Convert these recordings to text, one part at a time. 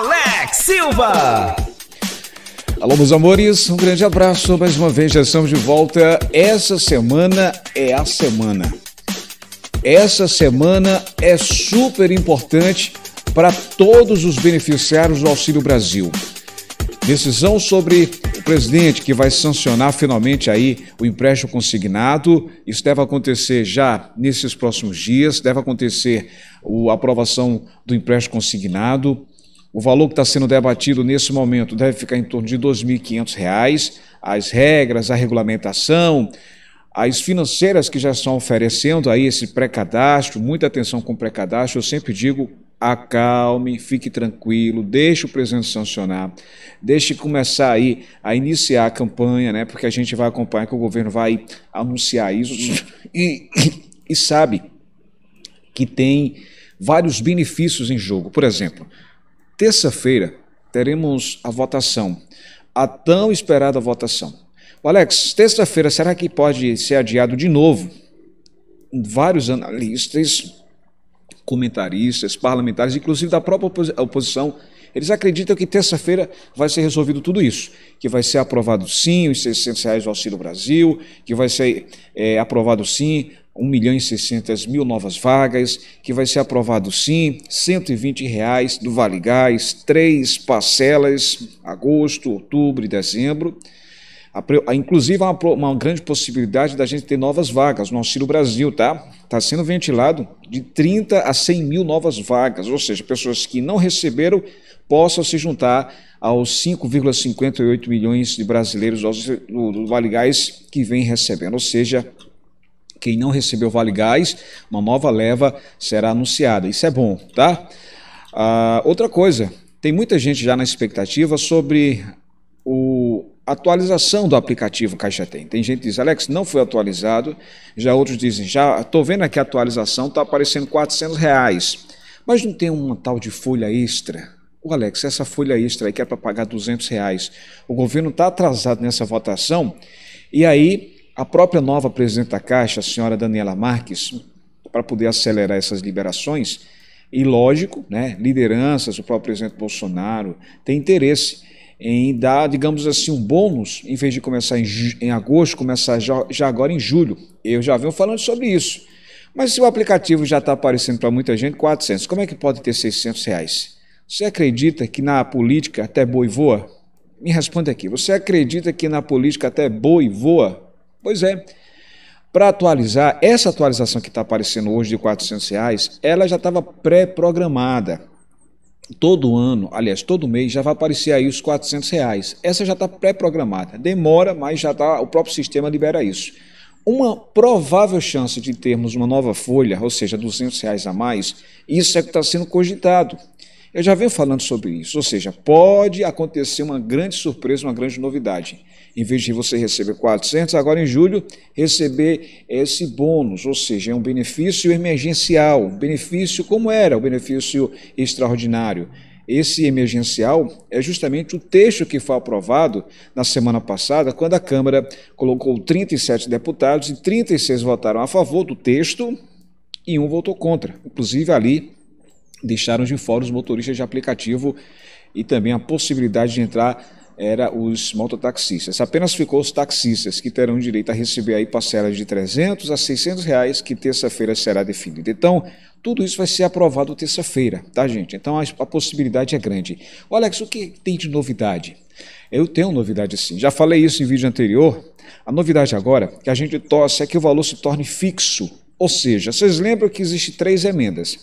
Alex Silva. Alô, meus amores, um grande abraço. Mais uma vez, já estamos de volta. Essa semana é a semana. Essa semana é super importante para todos os beneficiários do Auxílio Brasil. Decisão sobre o presidente que vai sancionar finalmente aí o empréstimo consignado. Isso deve acontecer já nesses próximos dias. Deve acontecer a aprovação do empréstimo consignado. O valor que está sendo debatido nesse momento deve ficar em torno de R$ 2.500. As regras, a regulamentação, as financeiras que já estão oferecendo aí esse pré-cadastro, muita atenção com o pré-cadastro, eu sempre digo, acalme, fique tranquilo, deixe o presidente sancionar, deixe começar aí a iniciar a campanha, né? Porque a gente vai acompanhar que o governo vai anunciar isso e, e sabe que tem vários benefícios em jogo. Por exemplo, terça-feira, teremos a votação, a tão esperada votação. O Alex, terça-feira, será que pode ser adiado de novo? Vários analistas, comentaristas, parlamentares, inclusive da própria oposição, eles acreditam que terça-feira vai ser resolvido tudo isso, que vai ser aprovado sim os 600 reais do Auxílio Brasil, que vai ser é, aprovado sim 1 milhão e 600 mil novas vagas, que vai ser aprovado sim, 120 reais do Vale Gás, três parcelas, agosto, outubro e dezembro. Inclusive, há uma, grande possibilidade da gente ter novas vagas no Auxílio Brasil, tá? Está sendo ventilado de 30 a 100 mil novas vagas, ou seja, pessoas que não receberam possam se juntar aos 5,58 milhões de brasileiros do, do Vale Gás que vem recebendo, ou seja, quem não recebeu Vale Gás, uma nova leva será anunciada. Isso é bom, tá? Ah, outra coisa, tem muita gente já na expectativa sobre o atualização do aplicativo Caixa Tem. Tem gente que diz, Alex, não foi atualizado. Já outros dizem, já estou vendo aqui a atualização, está aparecendo 400 reais. Mas não tem uma tal de folha extra? O Alex, essa folha extra aí que é para pagar 200 reais. O governo está atrasado nessa votação e aí a própria nova presidente da Caixa, a senhora Daniela Marques, para poder acelerar essas liberações, e lógico, né, lideranças, o próprio presidente Bolsonaro, tem interesse em dar, digamos assim, um bônus, em vez de começar em, em agosto, começar já, já, agora em julho. Eu já venho falando sobre isso. Mas se o aplicativo já está aparecendo para muita gente, 400, como é que pode ter 600 reais? Você acredita que na política até boi voa? Me responde aqui, você acredita que na política até boi voa? Pois é. Para atualizar, essa atualização que está aparecendo hoje de R$ reais, ela já estava pré-programada. Todo ano, aliás, todo mês, já vai aparecer aí os R$ reais. Essa já está pré-programada. Demora, mas já tá, o próprio sistema libera isso. Uma provável chance de termos uma nova folha, ou seja, R$ reais a mais, isso é que está sendo cogitado. Eu já venho falando sobre isso, ou seja, pode acontecer uma grande surpresa, uma grande novidade. Em vez de você receber 400, agora em julho, receber esse bônus, ou seja, é um benefício emergencial, benefício como era, o benefício extraordinário. Esse emergencial é justamente o texto que foi aprovado na semana passada, quando a Câmara colocou 37 deputados e 36 votaram a favor do texto e um votou contra. Inclusive ali deixaram de fora os motoristas de aplicativo e também a possibilidade de entrar era os mototaxistas. Apenas ficou os taxistas, que terão direito a receber aí parcelas de 300 a 600 reais, que terça-feira será definida. Então, tudo isso vai ser aprovado terça-feira, tá, gente? Então, a, a, possibilidade é grande. O Alex, o que tem de novidade? Eu tenho novidade sim. Já falei isso em vídeo anterior. A novidade agora que a gente torce é que o valor se torne fixo. Ou seja, vocês lembram que existe três emendas.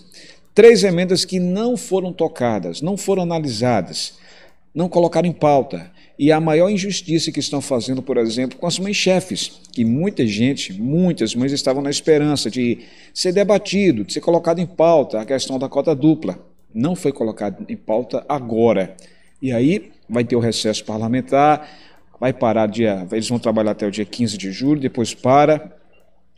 Três emendas que não foram tocadas, não foram analisadas, não colocaram em pauta. E a maior injustiça que estão fazendo, por exemplo, com as mães chefes, que muita gente, muitas mães estavam na esperança de ser debatido, de ser colocado em pauta a questão da cota dupla. Não foi colocado em pauta agora. E aí vai ter o recesso parlamentar, vai parar dia. Eles vão trabalhar até o dia 15 de julho, depois para,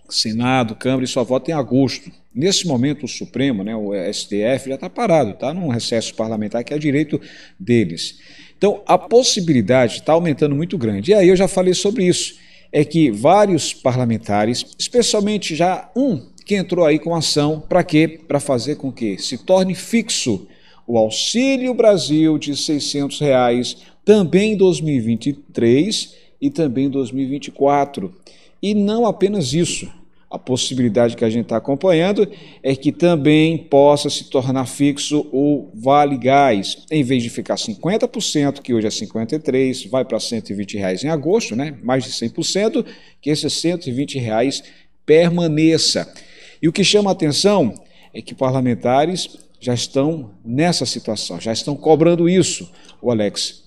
Senado, Câmara, e só vota em agosto. Nesse momento, o Supremo, né, o STF, já está parado, está num recesso parlamentar que é direito deles. Então, a possibilidade está aumentando muito grande. E aí eu já falei sobre isso. É que vários parlamentares, especialmente já um que entrou aí com ação, para quê? Para fazer com que se torne fixo o Auxílio Brasil de R$ reais, também em 2023 e também em 2024. E não apenas isso. A possibilidade que a gente está acompanhando é que também possa se tornar fixo o Vale Gás. Em vez de ficar 50%, que hoje é 53%, vai para 120 reais em agosto, né? mais de 100%, que esses 120 reais permaneça. E o que chama a atenção é que parlamentares já estão nessa situação, já estão cobrando isso. O Alex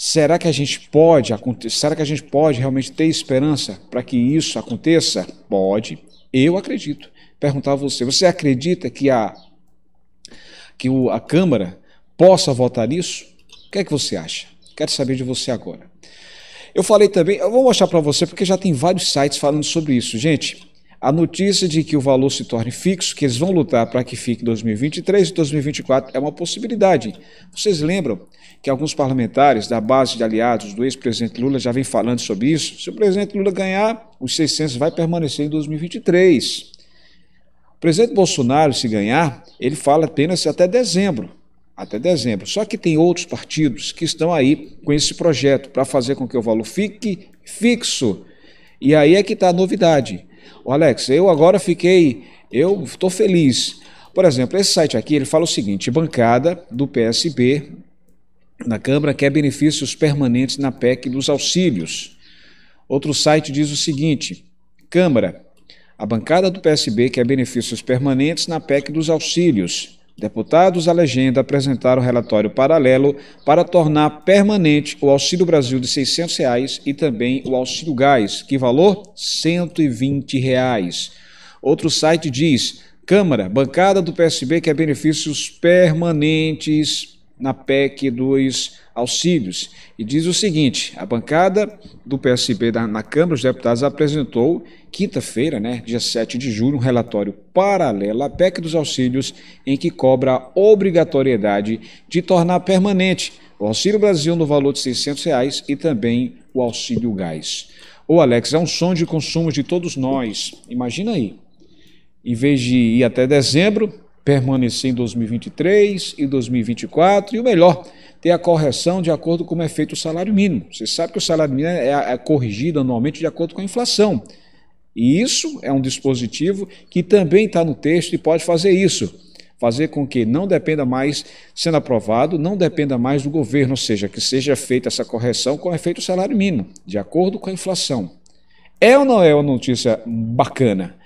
Será que a gente pode será que a gente pode realmente ter esperança para que isso aconteça? Pode. Eu acredito. Perguntar a você, você acredita que a que o, a Câmara possa votar nisso? O que é que você acha? Quero saber de você agora. Eu falei também, eu vou mostrar para você porque já tem vários sites falando sobre isso, gente. A notícia de que o valor se torne fixo, que eles vão lutar para que fique 2023 e 2024 é uma possibilidade. Vocês lembram? que alguns parlamentares da base de aliados do ex-presidente Lula já vem falando sobre isso. Se o presidente Lula ganhar, os 600 vai permanecer em 2023. O presidente Bolsonaro, se ganhar, ele fala apenas até dezembro. Até dezembro. Só que tem outros partidos que estão aí com esse projeto para fazer com que o valor fique fixo. E aí é que está a novidade. O Alex, eu agora fiquei, eu estou feliz. Por exemplo, esse site aqui ele fala o seguinte: bancada do PSB na Câmara quer benefícios permanentes na PEC dos auxílios. Outro site diz o seguinte: Câmara, a bancada do PSB quer benefícios permanentes na PEC dos auxílios. Deputados à legenda apresentaram relatório paralelo para tornar permanente o Auxílio Brasil de R$ 600 reais e também o Auxílio Gás, que valor R$ 120. Reais. Outro site diz: Câmara, bancada do PSB quer benefícios permanentes na PEC dos auxílios. E diz o seguinte: a bancada do PSB na, Câmara dos Deputados apresentou, quinta-feira, né, dia 7 de julho, um relatório paralelo à PEC dos auxílios, em que cobra a obrigatoriedade de tornar permanente o Auxílio Brasil no valor de R$ 600 reais e também o Auxílio Gás. Ô Alex, é um sonho de consumo de todos nós. Imagina aí. Em vez de ir até dezembro, permanecer em 2023 e 2024, e o melhor, ter a correção de acordo com como é feito o salário mínimo. Você sabe que o salário mínimo é, é corrigido anualmente de acordo com a inflação. E isso é um dispositivo que também está no texto e pode fazer isso. Fazer com que não dependa mais, sendo aprovado, não dependa mais do governo, ou seja, que seja feita essa correção com efeito salário mínimo, de acordo com a inflação. É ou não é uma notícia bacana?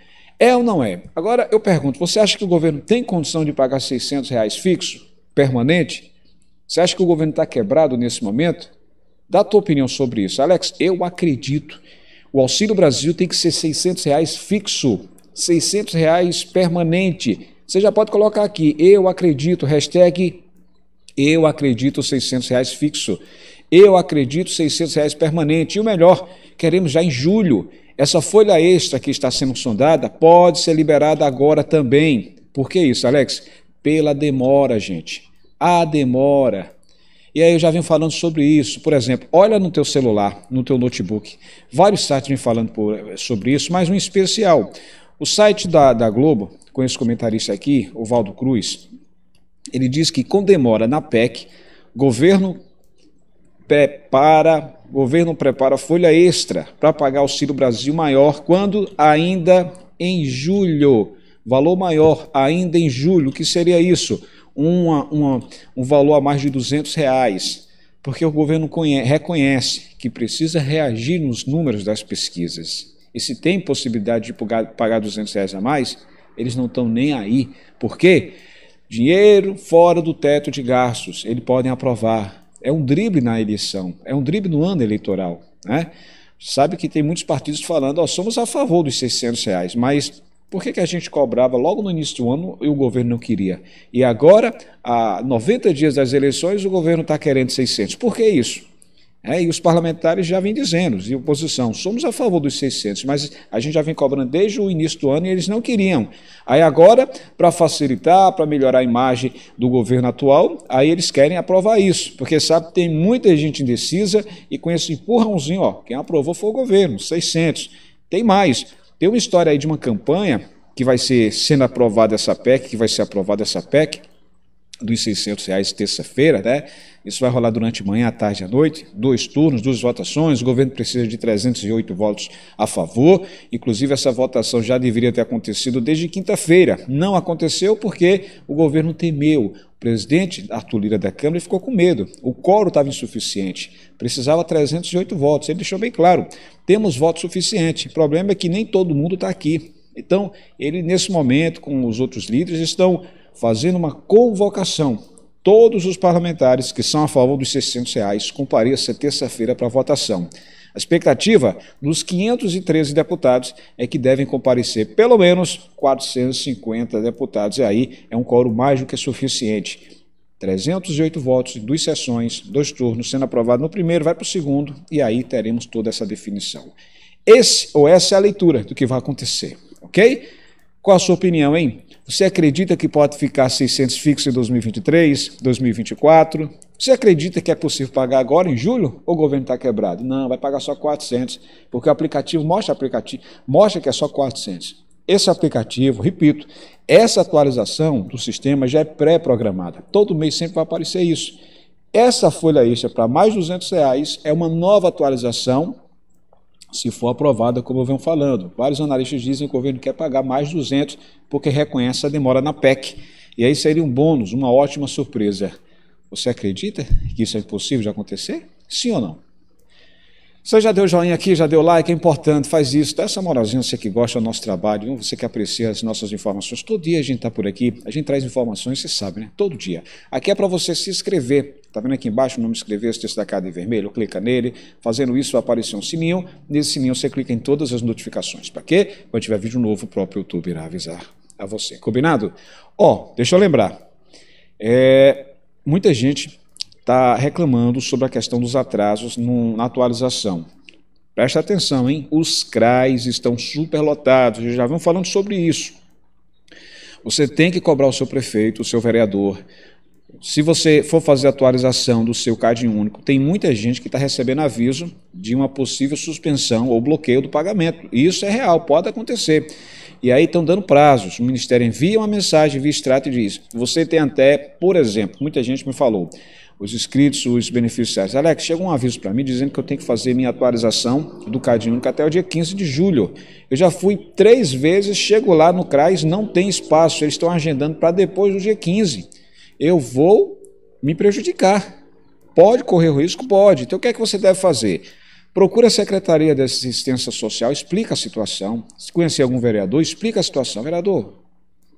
É ou não é? Agora eu pergunto: você acha que o governo tem condição de pagar 600 reais fixo, permanente? Você acha que o governo está quebrado nesse momento? Dá a tua opinião sobre isso. Alex, eu acredito. O Auxílio Brasil tem que ser 600 reais fixo, 600 reais permanente. Você já pode colocar aqui, eu acredito, hashtag eu acredito 600 reais fixo. Eu acredito 600 reais permanente. E o melhor, queremos já em julho. Essa folha extra que está sendo sondada pode ser liberada agora também. Por que isso, Alex? Pela demora, gente. A demora. E aí eu já venho falando sobre isso. Por exemplo, olha no teu celular, no teu notebook. Vários sites vêm falando por, sobre isso, mas um especial. O site da, da Globo, com esse comentarista aqui, o Valdo Cruz, ele diz que com demora na PEC, governo prepara o governo prepara folha extra para pagar auxílio Brasil maior quando ainda em julho. Valor maior ainda em julho. O que seria isso? Uma, uma, um valor a mais de 200 reais. Porque o governo conhece, reconhece que precisa reagir nos números das pesquisas. E se tem possibilidade de pagar, pagar 200 reais a mais, eles não estão nem aí. Por quê? Dinheiro fora do teto de gastos. Eles podem aprovar é um drible na eleição, é um drible no ano eleitoral. Né? Sabe que tem muitos partidos falando, ó, somos a favor dos 600 reais, mas por que, que a gente cobrava logo no início do ano e o governo não queria? E agora, a 90 dias das eleições, o governo está querendo 600. Por que isso? É, e os parlamentares já vêm dizendo, e oposição, somos a favor dos 600, mas a gente já vem cobrando desde o início do ano e eles não queriam. Aí agora, para facilitar, para melhorar a imagem do governo atual, aí eles querem aprovar isso, porque sabe que tem muita gente indecisa e com esse empurrãozinho, ó, quem aprovou foi o governo, 600. Tem mais, tem uma história aí de uma campanha que vai ser sendo aprovada essa PEC, que vai ser aprovada essa PEC, dos 600 reais terça-feira, né? Isso vai rolar durante manhã, à tarde e à noite, dois turnos, duas votações. O governo precisa de 308 votos a favor. Inclusive, essa votação já deveria ter acontecido desde quinta-feira. Não aconteceu porque o governo temeu. O presidente Arthur Lira da Câmara ficou com medo. O coro estava insuficiente. Precisava 308 votos. Ele deixou bem claro: temos voto suficiente. O problema é que nem todo mundo está aqui. Então, ele, nesse momento, com os outros líderes, estão fazendo uma convocação. Todos os parlamentares que são a favor dos 600 reais compareçam terça-feira para votação. A expectativa dos 513 deputados é que devem comparecer pelo menos 450 deputados, e aí é um quórum mais do que suficiente. 308 votos em duas sessões, dois turnos, sendo aprovado no primeiro, vai para o segundo, e aí teremos toda essa definição. Esse ou essa é a leitura do que vai acontecer, ok? Qual a sua opinião, hein? Você acredita que pode ficar 600 fixo em 2023, 2024? Você acredita que é possível pagar agora em julho? Ou o governo está quebrado? Não, vai pagar só 400, porque o aplicativo mostra, aplicativo mostra que é só 400. Esse aplicativo, repito, essa atualização do sistema já é pré-programada. Todo mês sempre vai aparecer isso. Essa folha extra para mais 200 reais é uma nova atualização se for aprovada, como eu venho falando. Vários analistas dizem que o governo quer pagar mais 200 porque reconhece a demora na PEC. E aí seria um bônus, uma ótima surpresa. Você acredita que isso é possível de acontecer? Sim ou não? Você já deu joinha aqui, já deu like, é importante, faz isso, dá essa moralzinha, você que gosta do nosso trabalho, você que aprecia as nossas informações. Todo dia a gente está por aqui, a gente traz informações, você sabe, né? Todo dia. Aqui é para você se inscrever Está vendo aqui embaixo o nome inscrever-se destacado em vermelho? Clica nele. Fazendo isso, vai aparecer um sininho. Nesse sininho você clica em todas as notificações. Para quê? Quando tiver vídeo novo, o próprio YouTube irá avisar a você. Combinado? Ó, oh, deixa eu lembrar. É, muita gente está reclamando sobre a questão dos atrasos no, na atualização. Presta atenção, hein? Os CRAs estão superlotados, já vão falando sobre isso. Você tem que cobrar o seu prefeito, o seu vereador, se você for fazer a atualização do seu CAD único, tem muita gente que está recebendo aviso de uma possível suspensão ou bloqueio do pagamento. isso é real, pode acontecer. E aí estão dando prazos. O Ministério envia uma mensagem via extrato e diz: você tem até, por exemplo, muita gente me falou, os inscritos, os beneficiários. Alex, chega um aviso para mim dizendo que eu tenho que fazer minha atualização do CAD único até o dia 15 de julho. Eu já fui três vezes, chego lá no CRAS, não tem espaço, eles estão agendando para depois do dia 15 eu vou me prejudicar. Pode correr risco? Pode. Então o que é que você deve fazer? Procura a Secretaria de Assistência Social, explica a situação. Se conhecer algum vereador, explica a situação. Vereador,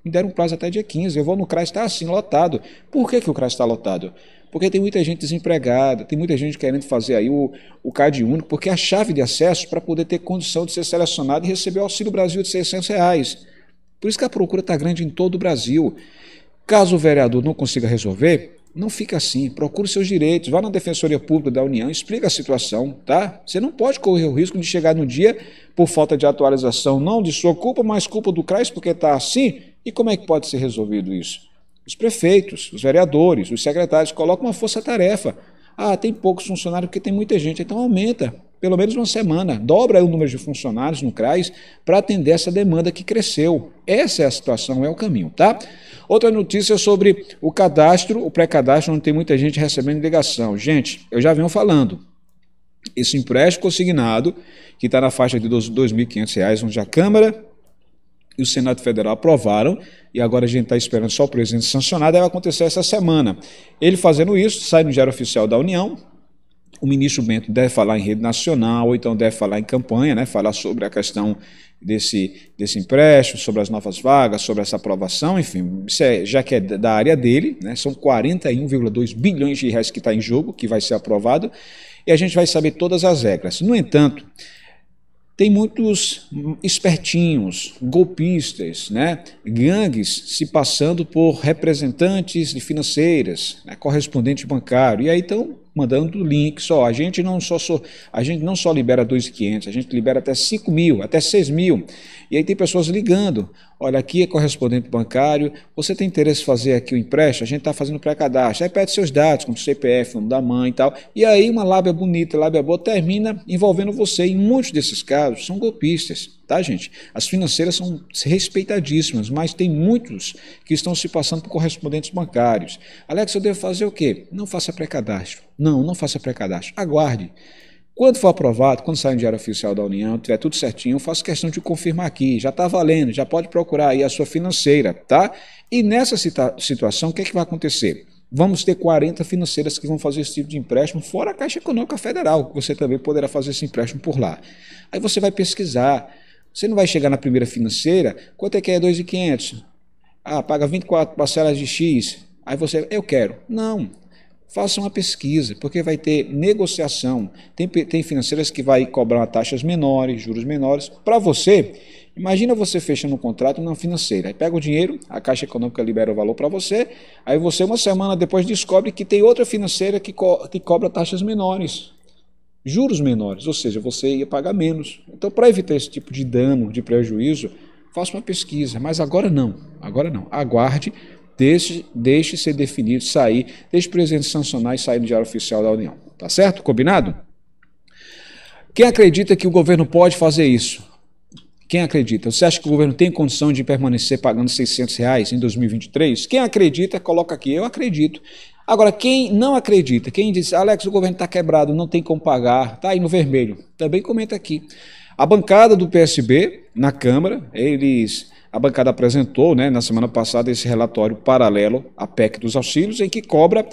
me deram um prazo até dia 15. Eu vou no CRAS, está assim, lotado. Por que, que o CRAS está lotado? Porque tem muita gente desempregada, tem muita gente querendo fazer aí o, o CAD único, porque é a chave de acesso para poder ter condição de ser selecionado e receber o Auxílio Brasil de 600 reais. Por isso que a procura está grande em todo o Brasil. Caso o vereador não consiga resolver, não fica assim. Procure seus direitos, vá na Defensoria Pública da União, explica a situação, tá? Você não pode correr o risco de chegar no dia por falta de atualização, não de sua culpa, mas culpa do CRAS porque está assim. E como é que pode ser resolvido isso? Os prefeitos, os vereadores, os secretários colocam uma força-tarefa. Ah, tem poucos funcionários porque tem muita gente, então aumenta pelo menos uma semana. Dobra o número de funcionários no CRAS para atender essa demanda que cresceu. Essa é a situação, é o caminho, tá? Outra notícia sobre o cadastro, o pré-cadastro, onde tem muita gente recebendo ligação. Gente, eu já venho falando. Esse empréstimo consignado, que está na faixa de R$ 2.500, onde a Câmara e o Senado Federal aprovaram, e agora a gente está esperando só o presidente sancionar, deve acontecer essa semana. Ele fazendo isso, sai no Diário Oficial da União, o ministro Bento deve falar em rede nacional, ou então deve falar em campanha, né, falar sobre a questão desse, desse empréstimo, sobre as novas vagas, sobre essa aprovação, enfim, é, já que é da área dele, né, são 41,2 bilhões de reais que está em jogo, que vai ser aprovado, e a gente vai saber todas as regras. No entanto, tem muitos espertinhos, golpistas, né? gangues se passando por representantes de financeiras, né? correspondente bancário. E aí estão mandando link só. A gente não só, só a gente não só libera 2.500, a gente libera até 5 mil, até 6 mil. E aí tem pessoas ligando. Olha, aqui é correspondente bancário, você tem interesse em fazer aqui o empréstimo? A gente está fazendo pré-cadastro. Aí pede seus dados, como CPF, nome da mãe e tal. E aí uma lábia bonita, lábia boa, termina envolvendo você. Em muitos desses casos, são golpistas tá, gente? As financeiras são respeitadíssimas, mas tem muitos que estão se passando por correspondentes bancários. Alex, eu devo fazer o quê? Não faça pré-cadastro. Não, não faça pré-cadastro. Aguarde. Quando for aprovado, quando sair o diário oficial da União, tiver tudo certinho, eu faço questão de confirmar aqui. Já está valendo, já pode procurar aí a sua financeira, tá? E nessa situação, o que, é que vai acontecer? Vamos ter 40 financeiras que vão fazer esse tipo de empréstimo, fora a Caixa Econômica Federal, que você também poderá fazer esse empréstimo por lá. Aí você vai pesquisar, você não vai chegar na primeira financeira, quanto é que é 2,500? Ah, paga 24 parcelas de X. Aí você, eu quero. Não. Faça uma pesquisa, porque vai ter negociação. Tem, tem financeiras que vai cobrar taxas menores, juros menores. Para você, Imagina você fechando um contrato na financeira. Aí pega o dinheiro, a Caixa Econômica libera o valor para você, aí você, uma semana depois, descobre que tem outra financeira que, co que cobra taxas menores juros menores, ou seja, você ia pagar menos. Então, para evitar esse tipo de dano, de prejuízo, faça uma pesquisa, mas agora não, agora não. Aguarde, deixe, deixe ser definido, sair, deixe o presidente sancionar e sair no Diário Oficial da União. Tá certo? Combinado? Quem acredita que o governo pode fazer isso? Quem acredita? Você acha que o governo tem condição de permanecer pagando 600 reais em 2023? Quem acredita, coloca aqui. Eu acredito. Agora, quem não acredita, quem diz, Alex, o governo está quebrado, não tem como pagar, está aí no vermelho, também comenta aqui. A bancada do PSB na Câmara, eles. A bancada apresentou né, na semana passada esse relatório paralelo à PEC dos auxílios, em que cobra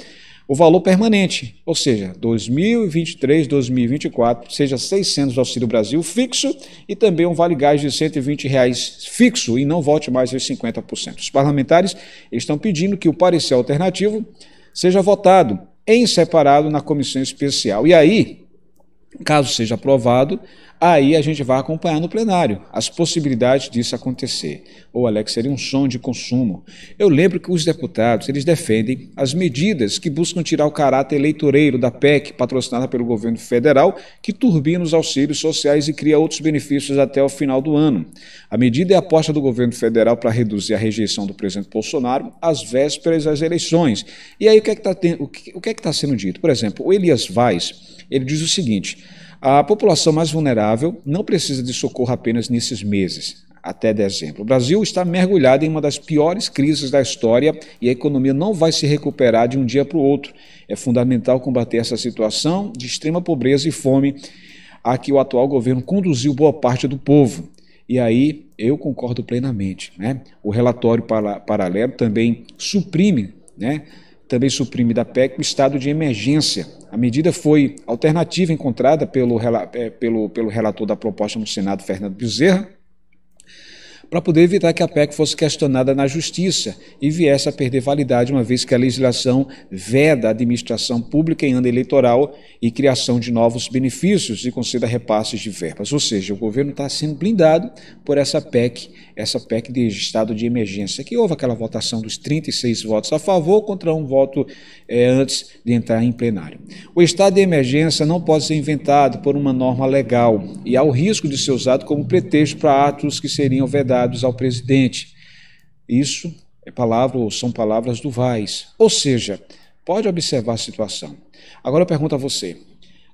o valor permanente, ou seja, 2023, 2024, seja 600 auxílio Brasil fixo e também um vale gás de 120 reais fixo e não volte mais aos 50%. Os parlamentares estão pedindo que o parecer alternativo seja votado em separado na comissão especial. E aí, caso seja aprovado, Aí a gente vai acompanhar no plenário as possibilidades disso acontecer. Ou, Alex, seria um som de consumo. Eu lembro que os deputados, eles defendem as medidas que buscam tirar o caráter eleitoreiro da PEC, patrocinada pelo governo federal, que turbina os auxílios sociais e cria outros benefícios até o final do ano. A medida é a aposta do governo federal para reduzir a rejeição do presidente Bolsonaro às vésperas das eleições. E aí o que é que está é que tá sendo dito? Por exemplo, o Elias Vaz, ele diz o seguinte a população mais vulnerável não precisa de socorro apenas nesses meses, até dezembro. O Brasil está mergulhado em uma das piores crises da história e a economia não vai se recuperar de um dia para o outro. É fundamental combater essa situação de extrema pobreza e fome a que o atual governo conduziu boa parte do povo. E aí eu concordo plenamente. Né? O relatório paralelo também suprime, né? também suprime da PEC o estado de emergência a medida foi alternativa encontrada pelo, eh, pelo, pelo relator da proposta no Senado, Fernando Bezerra, para poder evitar que a PEC fosse questionada na justiça e viesse a perder validade, uma vez que a legislação veda a administração pública em ano eleitoral e criação de novos benefícios e conceda repasses de verbas. Ou seja, o governo está sendo blindado por essa PEC, essa PEC de estado de emergência, que houve aquela votação dos 36 votos a favor contra um voto é, antes de entrar em plenário. O estado de emergência não pode ser inventado por uma norma legal e há o risco de ser usado como pretexto para atos que seriam vedados dados ao presidente. Isso é palavra ou são palavras do Vaz. Ou seja, pode observar a situação. Agora eu pergunto a você: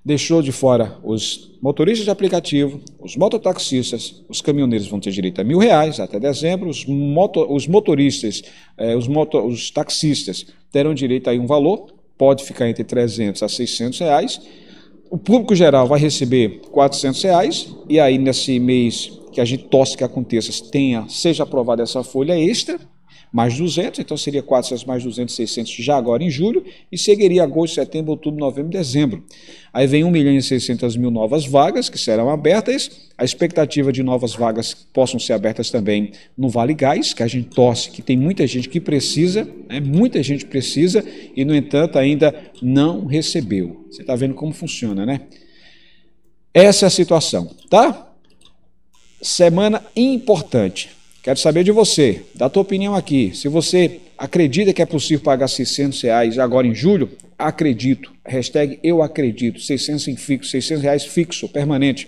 deixou de fora os motoristas de aplicativo, os mototaxistas, os caminhoneiros vão ter direito a mil reais até dezembro, os, moto, os motoristas, eh, os, moto, os taxistas terão direito a um valor, pode ficar entre 300 a 600 reais o público geral vai receber R$ reais e aí nesse mês que a gente torce que aconteça, tenha, seja aprovada essa folha extra, mais 200, então seria 400 mais 200, 600 já agora em julho, e seguiria agosto, setembro, outubro, novembro, dezembro. Aí vem 1 milhão e 600 mil novas vagas que serão abertas, a expectativa de novas vagas que possam ser abertas também no Vale Gás, que a gente torce, que tem muita gente que precisa, né? muita gente precisa, e no entanto ainda não recebeu. Você está vendo como funciona, né? Essa é a situação, tá? Semana importante. Quero saber de você, da tua opinião aqui. Se você acredita que é possível pagar 600 reais agora em julho, acredito. Hashtag eu acredito. 600 em fixo, 600 reais fixo, permanente.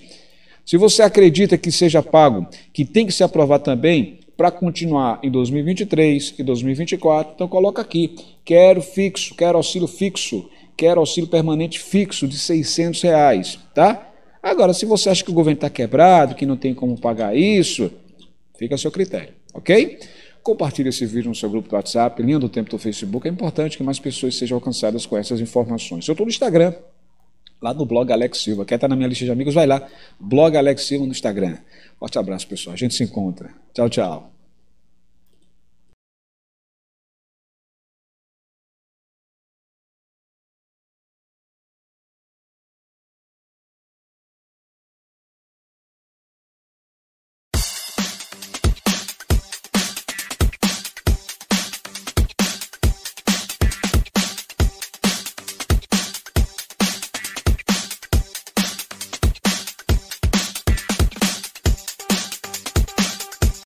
Se você acredita que seja pago, que tem que se aprovar também para continuar em 2023 e 2024, então coloca aqui. Quero fixo, quero auxílio fixo, quero auxílio permanente fixo de 600 reais, tá? Agora, se você acha que o governo está quebrado, que não tem como pagar isso, Fica a seu critério, ok? Compartilhe esse vídeo no seu grupo do WhatsApp, linha do tempo do Facebook. É importante que mais pessoas sejam alcançadas com essas informações. Eu estou no Instagram, lá no blog Alex Silva. Quer estar tá na minha lista de amigos? Vai lá, blog Alex Silva no Instagram. Forte abraço, pessoal. A gente se encontra. Tchau, tchau.